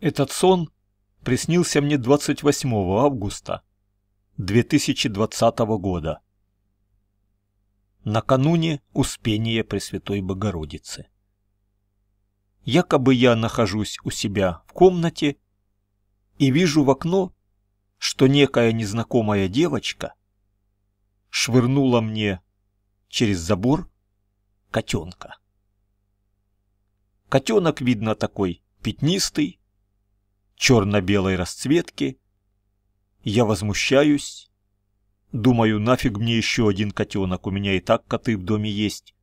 Этот сон приснился мне 28 августа 2020 года, накануне Успения Пресвятой Богородицы. Якобы я нахожусь у себя в комнате и вижу в окно, что некая незнакомая девочка швырнула мне через забор котенка. Котенок, видно, такой пятнистый, черно-белой расцветки. Я возмущаюсь. Думаю, нафиг мне еще один котенок, у меня и так коты в доме есть.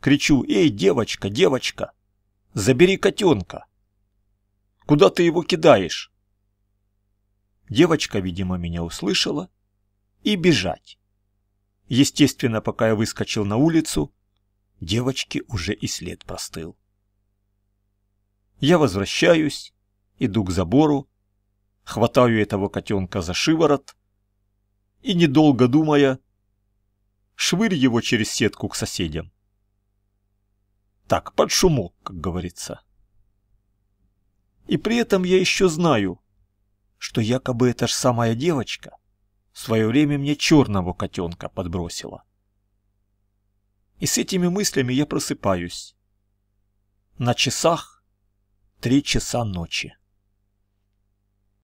Кричу, эй, девочка, девочка, забери котенка. Куда ты его кидаешь? Девочка, видимо, меня услышала. И бежать. Естественно, пока я выскочил на улицу, девочки уже и след простыл. Я возвращаюсь, иду к забору, хватаю этого котенка за шиворот и, недолго думая, швырь его через сетку к соседям. Так, под шумок, как говорится. И при этом я еще знаю, что якобы эта же самая девочка в свое время мне черного котенка подбросила. И с этими мыслями я просыпаюсь. На часах Три часа ночи.